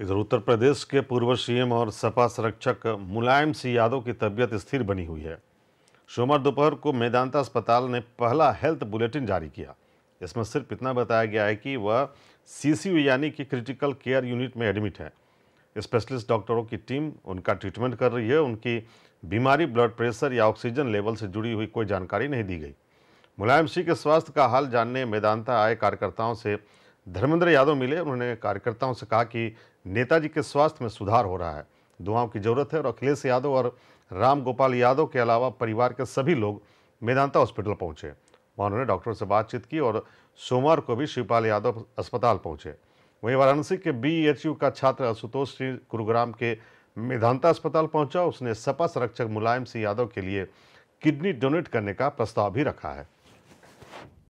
इधर उत्तर प्रदेश के पूर्व सीएम और सपा संरक्षक मुलायम सिंह यादव की तबीयत स्थिर बनी हुई है सोमवार दोपहर को मेदांता अस्पताल ने पहला हेल्थ बुलेटिन जारी किया इसमें सिर्फ इतना बताया गया है कि वह सीसीयू यानी कि क्रिटिकल केयर यूनिट में एडमिट है स्पेशलिस्ट डॉक्टरों की टीम उनका ट्रीटमेंट कर रही है उनकी बीमारी ब्लड प्रेशर या ऑक्सीजन लेवल से जुड़ी हुई कोई जानकारी नहीं दी गई मुलायम सिंह के स्वास्थ्य का हाल जानने मेदांता आए कार्यकर्ताओं से धर्मेंद्र यादव मिले उन्होंने कार्यकर्ताओं से कहा कि नेताजी के स्वास्थ्य में सुधार हो रहा है दुआओं की जरूरत है और अखिलेश यादव और राम गोपाल यादव के अलावा परिवार के सभी लोग मेदांता हॉस्पिटल पहुंचे वहां उन्होंने डॉक्टरों से बातचीत की और सोमवार को भी शिवपाल यादव अस्पताल पहुंचे वहीं वाराणसी के बी e का छात्र आशुतोष सिंह गुरुग्राम के मेधांता अस्पताल पहुंचा उसने सपा संरक्षक मुलायम सिंह यादव के लिए किडनी डोनेट करने का प्रस्ताव भी रखा है